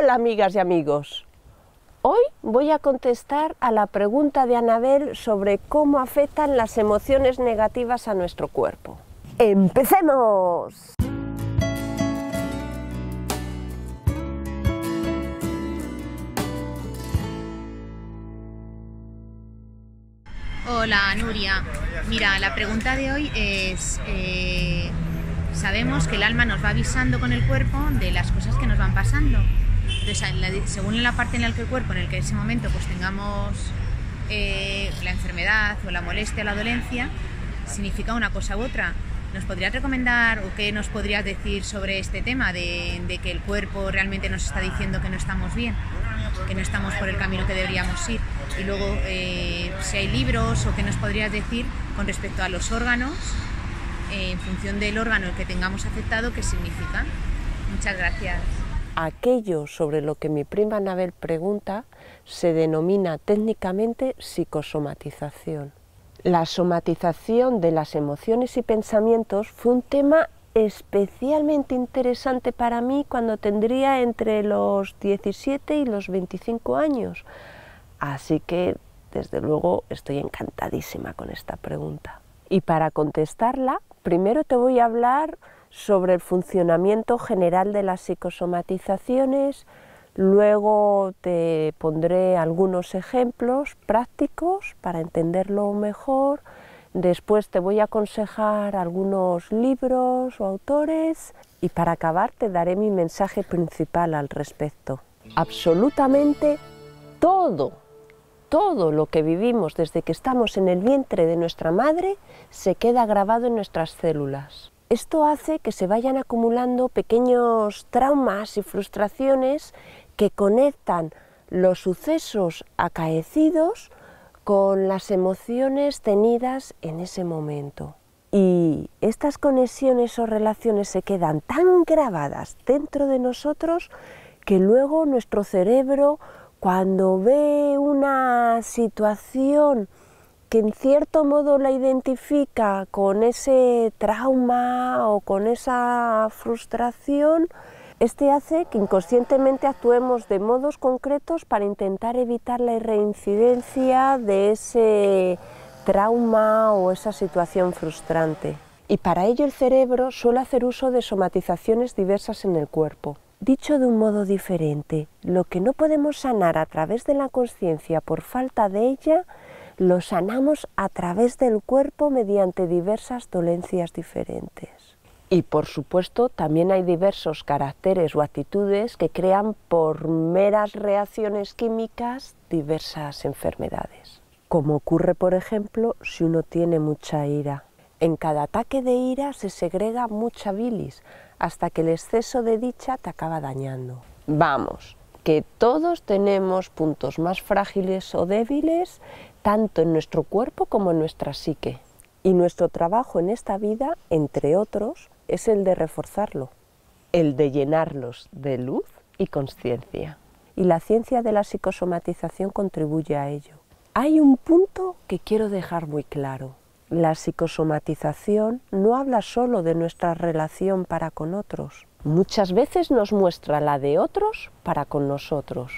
Hola amigas y amigos. Hoy voy a contestar a la pregunta de Anabel sobre cómo afectan las emociones negativas a nuestro cuerpo. ¡Empecemos! Hola Nuria, mira, la pregunta de hoy es, eh, sabemos que el alma nos va avisando con el cuerpo de las cosas que nos van pasando la, según la parte en la que el cuerpo, en el que en ese momento pues tengamos eh, la enfermedad o la molestia o la dolencia, significa una cosa u otra. ¿Nos podrías recomendar o qué nos podrías decir sobre este tema de, que el cuerpo realmente nos está diciendo que no estamos bien, que no estamos por el camino que deberíamos ir? Y luego, eh, si hay libros o qué nos podrías decir con respecto a los órganos, eh, en función del órgano que tengamos afectado, qué significa. Muchas gracias aquello sobre lo que mi prima Anabel pregunta se denomina técnicamente psicosomatización. La somatización de las emociones y pensamientos fue un tema especialmente interesante para mí cuando tendría entre los 17 y los 25 años. Así que, desde luego, estoy encantadísima con esta pregunta. Y para contestarla, primero te voy a hablar sobre el funcionamiento general de las psicosomatizaciones. Luego te pondré algunos ejemplos prácticos para entenderlo mejor. Después te voy a aconsejar algunos libros o autores y para acabar te daré mi mensaje principal al respecto. Absolutamente todo, todo lo que vivimos desde que estamos en el vientre de nuestra madre se queda grabado en nuestras células. Esto hace que se vayan acumulando pequeños traumas y frustraciones que conectan los sucesos acaecidos con las emociones tenidas en ese momento. Y estas conexiones o relaciones se quedan tan grabadas dentro de nosotros que luego nuestro cerebro cuando ve una situación que en cierto modo la identifica con ese trauma o con esa frustración, este hace que inconscientemente actuemos de modos concretos para intentar evitar la reincidencia de ese trauma o esa situación frustrante. Y para ello el cerebro suele hacer uso de somatizaciones diversas en el cuerpo. Dicho de un modo diferente, lo que no podemos sanar a través de la conciencia por falta de ella, lo sanamos a través del cuerpo mediante diversas dolencias diferentes. Y por supuesto también hay diversos caracteres o actitudes que crean por meras reacciones químicas diversas enfermedades. Como ocurre por ejemplo si uno tiene mucha ira. En cada ataque de ira se segrega mucha bilis hasta que el exceso de dicha te acaba dañando. Vamos, que todos tenemos puntos más frágiles o débiles tanto en nuestro cuerpo como en nuestra psique. Y nuestro trabajo en esta vida, entre otros, es el de reforzarlo, el de llenarlos de luz y conciencia. Y la ciencia de la psicosomatización contribuye a ello. Hay un punto que quiero dejar muy claro. La psicosomatización no habla solo de nuestra relación para con otros. Muchas veces nos muestra la de otros para con nosotros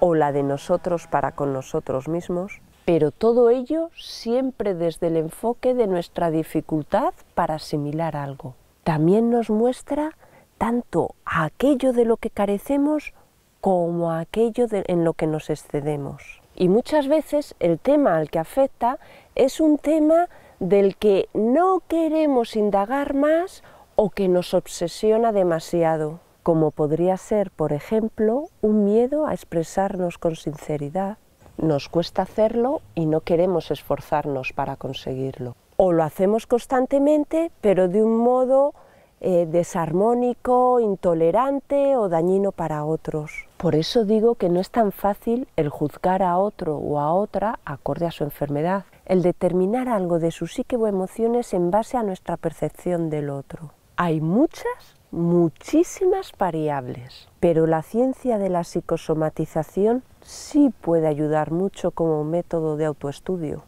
o la de nosotros para con nosotros mismos pero todo ello siempre desde el enfoque de nuestra dificultad para asimilar algo. También nos muestra tanto aquello de lo que carecemos como aquello en lo que nos excedemos. Y muchas veces el tema al que afecta es un tema del que no queremos indagar más o que nos obsesiona demasiado, como podría ser, por ejemplo, un miedo a expresarnos con sinceridad, nos cuesta hacerlo y no queremos esforzarnos para conseguirlo. O lo hacemos constantemente, pero de un modo eh, desarmónico, intolerante o dañino para otros. Por eso digo que no es tan fácil el juzgar a otro o a otra acorde a su enfermedad, el determinar algo de su psique o emociones en base a nuestra percepción del otro. Hay muchas muchísimas variables, pero la ciencia de la psicosomatización sí puede ayudar mucho como método de autoestudio,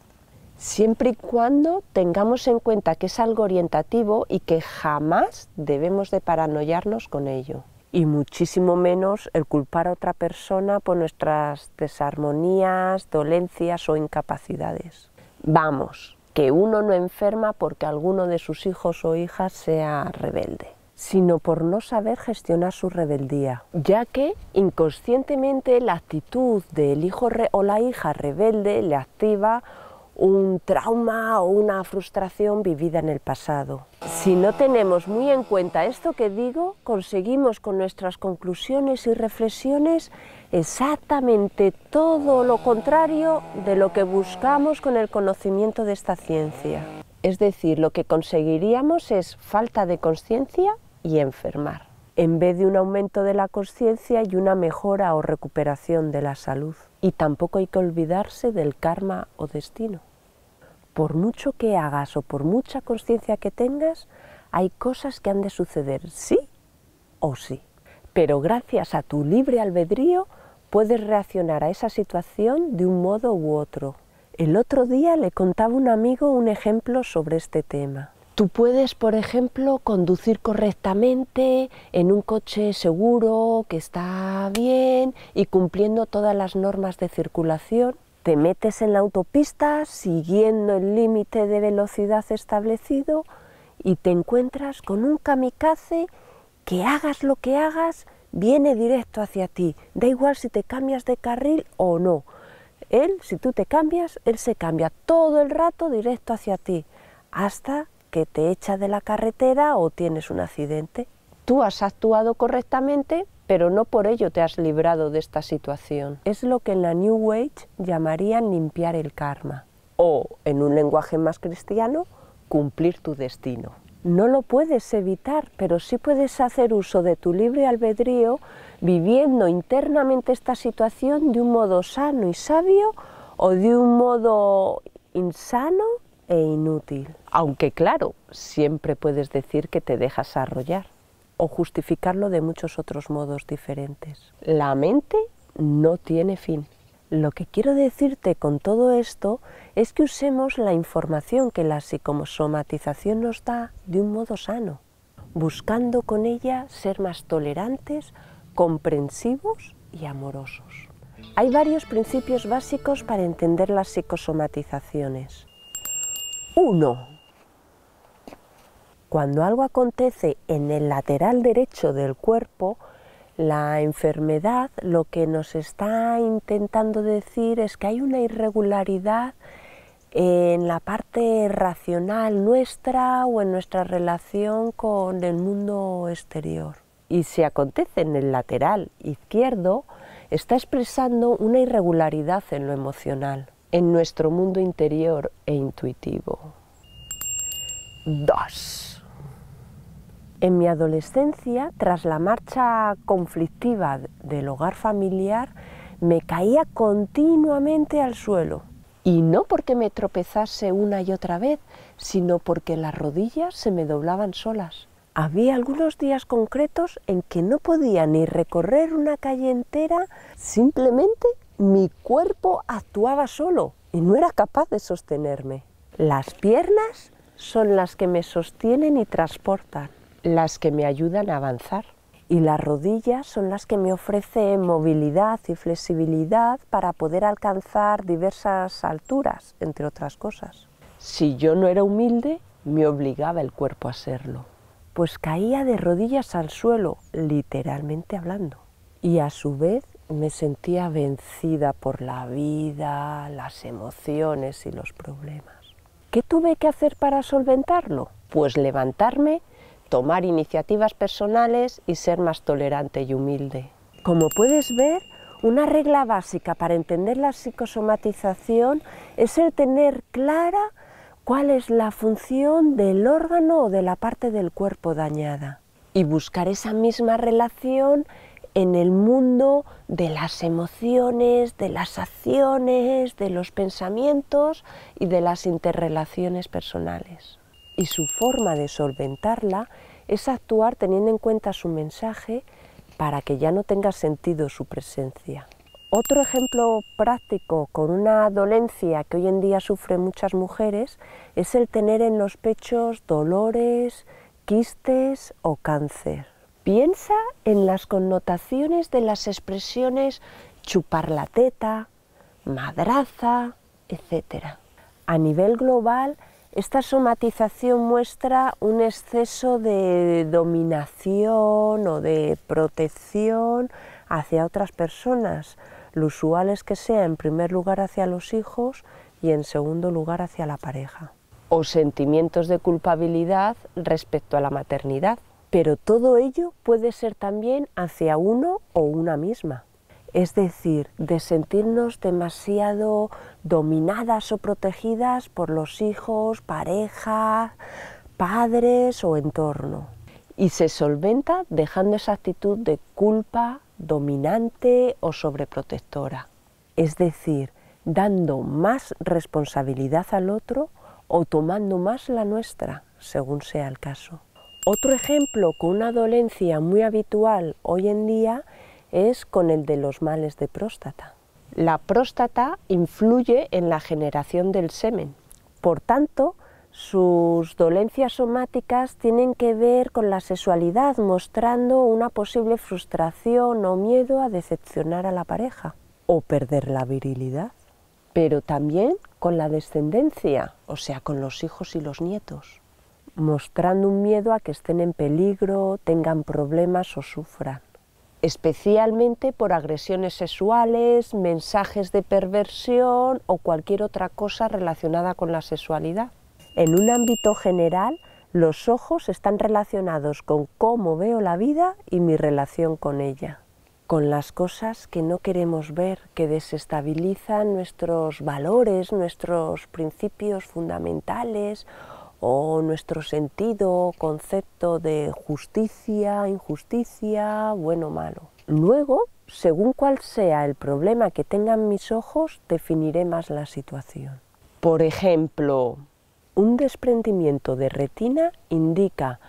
siempre y cuando tengamos en cuenta que es algo orientativo y que jamás debemos de paranoiarnos con ello. Y muchísimo menos el culpar a otra persona por nuestras desarmonías, dolencias o incapacidades. Vamos, que uno no enferma porque alguno de sus hijos o hijas sea rebelde sino por no saber gestionar su rebeldía, ya que inconscientemente la actitud del hijo o la hija rebelde le activa un trauma o una frustración vivida en el pasado. Si no tenemos muy en cuenta esto que digo, conseguimos con nuestras conclusiones y reflexiones exactamente todo lo contrario de lo que buscamos con el conocimiento de esta ciencia. Es decir, lo que conseguiríamos es falta de conciencia y enfermar, en vez de un aumento de la conciencia y una mejora o recuperación de la salud. Y tampoco hay que olvidarse del karma o destino. Por mucho que hagas o por mucha conciencia que tengas, hay cosas que han de suceder sí o sí. Pero gracias a tu libre albedrío puedes reaccionar a esa situación de un modo u otro. El otro día le contaba un amigo un ejemplo sobre este tema. Tú puedes, por ejemplo, conducir correctamente en un coche seguro, que está bien y cumpliendo todas las normas de circulación. Te metes en la autopista siguiendo el límite de velocidad establecido y te encuentras con un kamikaze que hagas lo que hagas, viene directo hacia ti. Da igual si te cambias de carril o no. Él, si tú te cambias, él se cambia todo el rato directo hacia ti. Hasta te echa de la carretera o tienes un accidente. Tú has actuado correctamente, pero no por ello te has librado de esta situación. Es lo que en la New Age llamarían limpiar el karma o, en un lenguaje más cristiano, cumplir tu destino. No lo puedes evitar, pero sí puedes hacer uso de tu libre albedrío viviendo internamente esta situación de un modo sano y sabio o de un modo insano e inútil. Aunque claro, siempre puedes decir que te dejas arrollar o justificarlo de muchos otros modos diferentes. La mente no tiene fin. Lo que quiero decirte con todo esto es que usemos la información que la psicosomatización nos da de un modo sano, buscando con ella ser más tolerantes, comprensivos y amorosos. Hay varios principios básicos para entender las psicosomatizaciones uno. Cuando algo acontece en el lateral derecho del cuerpo, la enfermedad lo que nos está intentando decir es que hay una irregularidad en la parte racional nuestra o en nuestra relación con el mundo exterior. Y si acontece en el lateral izquierdo, está expresando una irregularidad en lo emocional en nuestro mundo interior e intuitivo. 2. En mi adolescencia, tras la marcha conflictiva del hogar familiar, me caía continuamente al suelo. Y no porque me tropezase una y otra vez, sino porque las rodillas se me doblaban solas. Había algunos días concretos en que no podía ni recorrer una calle entera simplemente mi cuerpo actuaba solo y no era capaz de sostenerme. Las piernas son las que me sostienen y transportan, las que me ayudan a avanzar. Y las rodillas son las que me ofrecen movilidad y flexibilidad para poder alcanzar diversas alturas, entre otras cosas. Si yo no era humilde, me obligaba el cuerpo a serlo. Pues caía de rodillas al suelo, literalmente hablando. Y a su vez me sentía vencida por la vida, las emociones y los problemas. ¿Qué tuve que hacer para solventarlo? Pues levantarme, tomar iniciativas personales y ser más tolerante y humilde. Como puedes ver, una regla básica para entender la psicosomatización es el tener clara cuál es la función del órgano o de la parte del cuerpo dañada y buscar esa misma relación en el mundo de las emociones, de las acciones, de los pensamientos y de las interrelaciones personales. Y su forma de solventarla es actuar teniendo en cuenta su mensaje para que ya no tenga sentido su presencia. Otro ejemplo práctico con una dolencia que hoy en día sufren muchas mujeres es el tener en los pechos dolores, quistes o cáncer. Piensa en las connotaciones de las expresiones chupar la teta, madraza, etc. A nivel global, esta somatización muestra un exceso de dominación o de protección hacia otras personas. Lo usual es que sea en primer lugar hacia los hijos y en segundo lugar hacia la pareja. O sentimientos de culpabilidad respecto a la maternidad pero todo ello puede ser también hacia uno o una misma. Es decir, de sentirnos demasiado dominadas o protegidas por los hijos, pareja, padres o entorno. Y se solventa dejando esa actitud de culpa dominante o sobreprotectora. Es decir, dando más responsabilidad al otro o tomando más la nuestra, según sea el caso. Otro ejemplo con una dolencia muy habitual hoy en día es con el de los males de próstata. La próstata influye en la generación del semen. Por tanto, sus dolencias somáticas tienen que ver con la sexualidad, mostrando una posible frustración o miedo a decepcionar a la pareja o perder la virilidad, pero también con la descendencia, o sea, con los hijos y los nietos mostrando un miedo a que estén en peligro, tengan problemas o sufran. Especialmente por agresiones sexuales, mensajes de perversión o cualquier otra cosa relacionada con la sexualidad. En un ámbito general, los ojos están relacionados con cómo veo la vida y mi relación con ella, con las cosas que no queremos ver, que desestabilizan nuestros valores, nuestros principios fundamentales o nuestro sentido, concepto de justicia, injusticia, bueno, o malo. Luego, según cuál sea el problema que tengan mis ojos, definiré más la situación. Por ejemplo, un desprendimiento de retina indica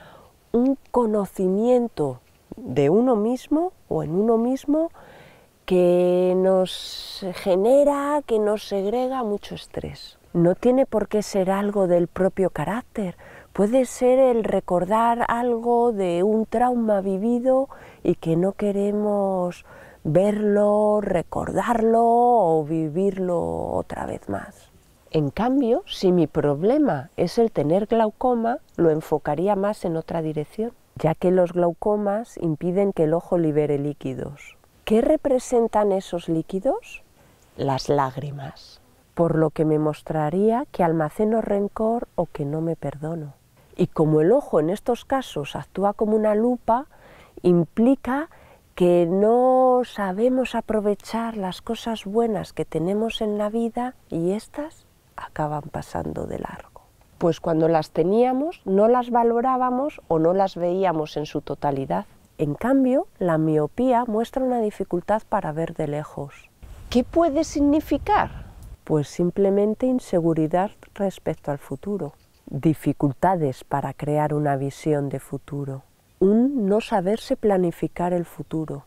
un conocimiento de uno mismo o en uno mismo que nos genera, que nos segrega mucho estrés. No tiene por qué ser algo del propio carácter, puede ser el recordar algo de un trauma vivido y que no queremos verlo, recordarlo o vivirlo otra vez más. En cambio, si mi problema es el tener glaucoma, lo enfocaría más en otra dirección, ya que los glaucomas impiden que el ojo libere líquidos. ¿Qué representan esos líquidos? Las lágrimas, por lo que me mostraría que almaceno rencor o que no me perdono. Y como el ojo en estos casos actúa como una lupa, implica que no sabemos aprovechar las cosas buenas que tenemos en la vida y estas acaban pasando de largo. Pues cuando las teníamos no las valorábamos o no las veíamos en su totalidad. En cambio, la miopía muestra una dificultad para ver de lejos. ¿Qué puede significar? Pues simplemente inseguridad respecto al futuro, dificultades para crear una visión de futuro, un no saberse planificar el futuro.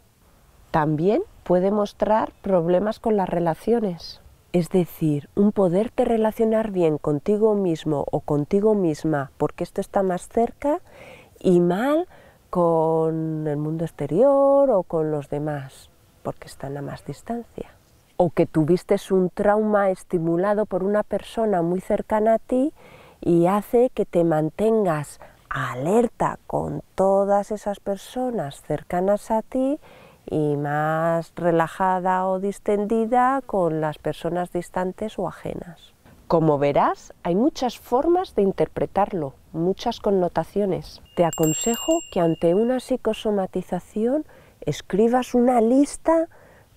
También puede mostrar problemas con las relaciones, es decir, un poderte relacionar bien contigo mismo o contigo misma porque esto está más cerca y mal con el mundo exterior o con los demás, porque están a más distancia. O que tuviste un trauma estimulado por una persona muy cercana a ti y hace que te mantengas alerta con todas esas personas cercanas a ti y más relajada o distendida con las personas distantes o ajenas. Como verás, hay muchas formas de interpretarlo, muchas connotaciones. Te aconsejo que ante una psicosomatización escribas una lista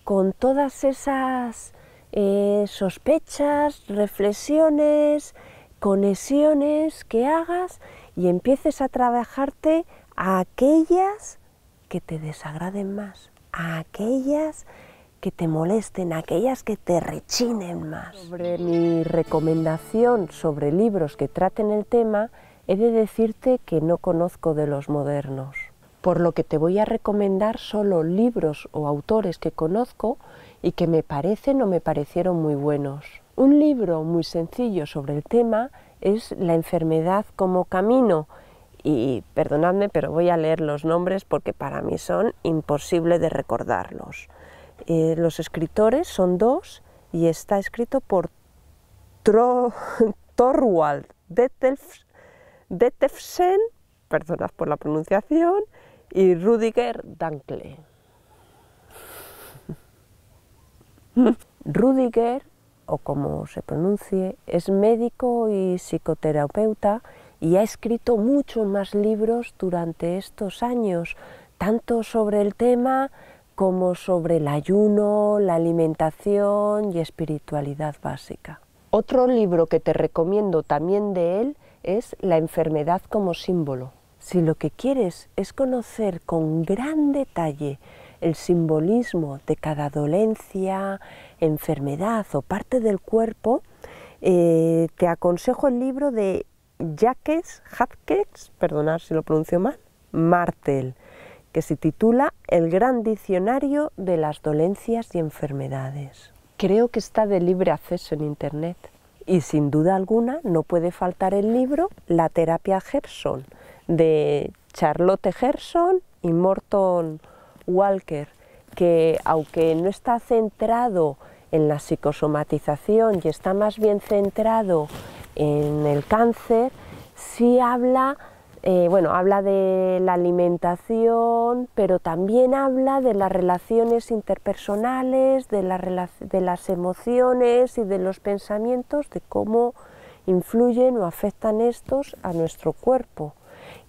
con todas esas eh, sospechas, reflexiones, conexiones que hagas y empieces a trabajarte a aquellas que te desagraden más, a aquellas que te molesten, aquellas que te rechinen más. Sobre mi recomendación sobre libros que traten el tema, he de decirte que no conozco de los modernos, por lo que te voy a recomendar solo libros o autores que conozco y que me parecen o me parecieron muy buenos. Un libro muy sencillo sobre el tema es La enfermedad como camino, y perdonadme, pero voy a leer los nombres porque para mí son imposibles de recordarlos. Eh, los escritores son dos y está escrito por Thorwald Torwald perdonad por la pronunciación, y Rudiger Dankle. Rudiger, o como se pronuncie, es médico y psicoterapeuta y ha escrito muchos más libros durante estos años, tanto sobre el tema como sobre el ayuno, la alimentación y espiritualidad básica. Otro libro que te recomiendo también de él es La enfermedad como símbolo. Si lo que quieres es conocer con gran detalle el simbolismo de cada dolencia, enfermedad o parte del cuerpo, eh, te aconsejo el libro de Jacques perdonar si lo pronuncio mal, Martel que se titula El gran diccionario de las dolencias y enfermedades. Creo que está de libre acceso en Internet y sin duda alguna no puede faltar el libro La terapia Gerson de Charlotte Gerson y Morton Walker, que aunque no está centrado en la psicosomatización y está más bien centrado en el cáncer, sí habla eh, bueno, habla de la alimentación, pero también habla de las relaciones interpersonales, de, de las emociones y de los pensamientos, de cómo influyen o afectan estos a nuestro cuerpo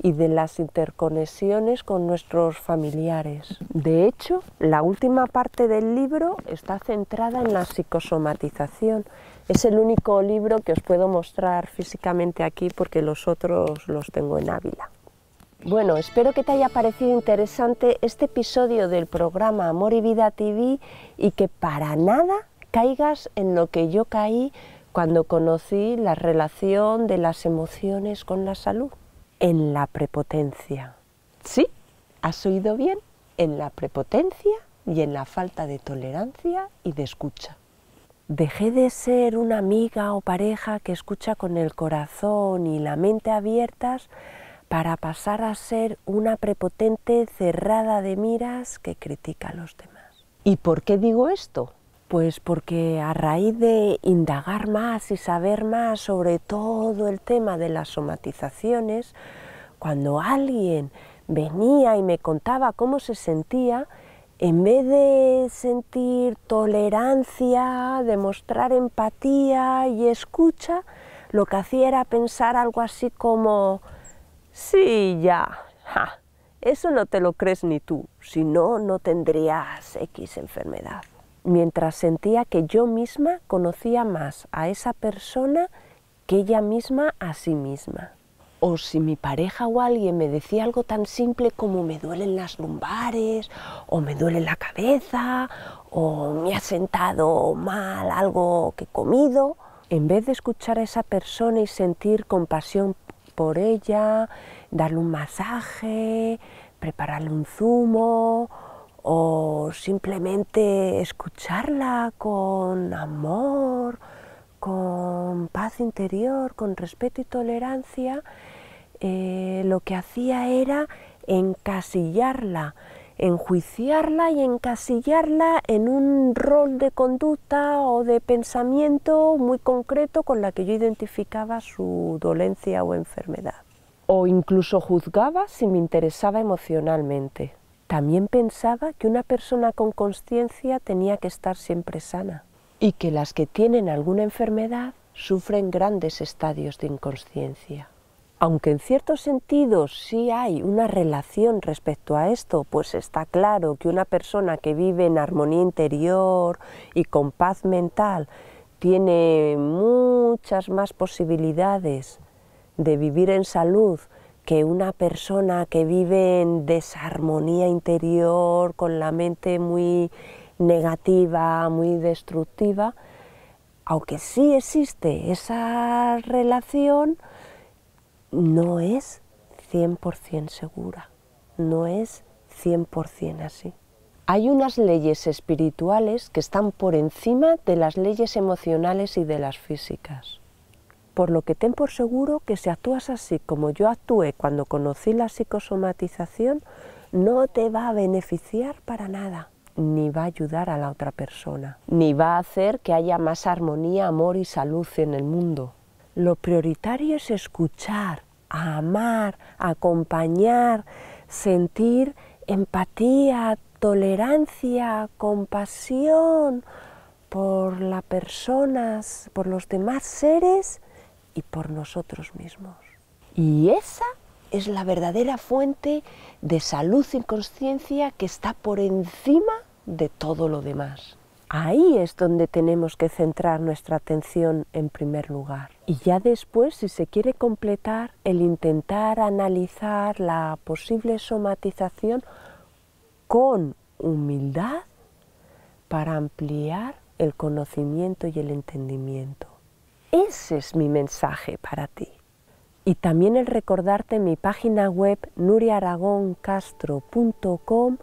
y de las interconexiones con nuestros familiares. De hecho, la última parte del libro está centrada en la psicosomatización, es el único libro que os puedo mostrar físicamente aquí porque los otros los tengo en Ávila. Bueno, espero que te haya parecido interesante este episodio del programa Amor y Vida TV y que para nada caigas en lo que yo caí cuando conocí la relación de las emociones con la salud, en la prepotencia. Sí, has oído bien, en la prepotencia y en la falta de tolerancia y de escucha dejé de ser una amiga o pareja que escucha con el corazón y la mente abiertas para pasar a ser una prepotente cerrada de miras que critica a los demás. ¿Y por qué digo esto? Pues porque a raíz de indagar más y saber más sobre todo el tema de las somatizaciones, cuando alguien venía y me contaba cómo se sentía, en vez de sentir tolerancia, demostrar empatía y escucha, lo que hacía era pensar algo así como, sí, ya, eso no te lo crees ni tú, si no, no tendrías X enfermedad. Mientras sentía que yo misma conocía más a esa persona que ella misma a sí misma o si mi pareja o alguien me decía algo tan simple como me duelen las lumbares, o me duele la cabeza, o me ha sentado mal algo que he comido, en vez de escuchar a esa persona y sentir compasión por ella, darle un masaje, prepararle un zumo, o simplemente escucharla con amor, con paz interior, con respeto y tolerancia, eh, lo que hacía era encasillarla, enjuiciarla y encasillarla en un rol de conducta o de pensamiento muy concreto con la que yo identificaba su dolencia o enfermedad. O incluso juzgaba si me interesaba emocionalmente. También pensaba que una persona con conciencia tenía que estar siempre sana y que las que tienen alguna enfermedad sufren grandes estadios de inconsciencia. Aunque en cierto sentido sí hay una relación respecto a esto, pues está claro que una persona que vive en armonía interior y con paz mental tiene muchas más posibilidades de vivir en salud que una persona que vive en desarmonía interior, con la mente muy negativa, muy destructiva, aunque sí existe esa relación, no es 100% segura, no es 100% así. Hay unas leyes espirituales que están por encima de las leyes emocionales y de las físicas. Por lo que ten por seguro que si actúas así como yo actué cuando conocí la psicosomatización, no te va a beneficiar para nada ni va a ayudar a la otra persona, ni va a hacer que haya más armonía, amor y salud en el mundo. Lo prioritario es escuchar, amar, acompañar, sentir empatía, tolerancia, compasión por las personas, por los demás seres y por nosotros mismos. Y esa es la verdadera fuente de salud y conciencia que está por encima de todo lo demás. Ahí es donde tenemos que centrar nuestra atención en primer lugar. Y ya después, si se quiere completar, el intentar analizar la posible somatización con humildad para ampliar el conocimiento y el entendimiento. Ese es mi mensaje para ti y también el recordarte mi página web nuriaragoncastro.com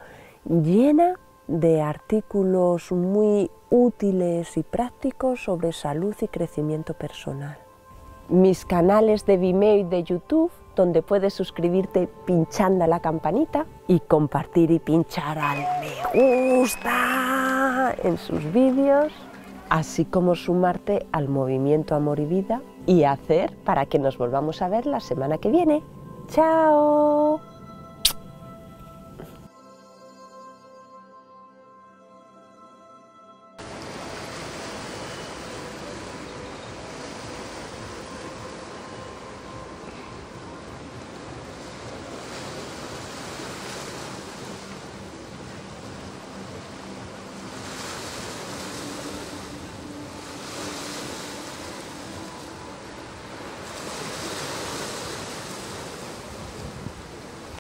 llena de artículos muy útiles y prácticos sobre salud y crecimiento personal. Mis canales de Vimeo y de YouTube, donde puedes suscribirte pinchando la campanita y compartir y pinchar al me gusta en sus vídeos, así como sumarte al movimiento Amor y Vida y hacer para que nos volvamos a ver la semana que viene. ¡Chao!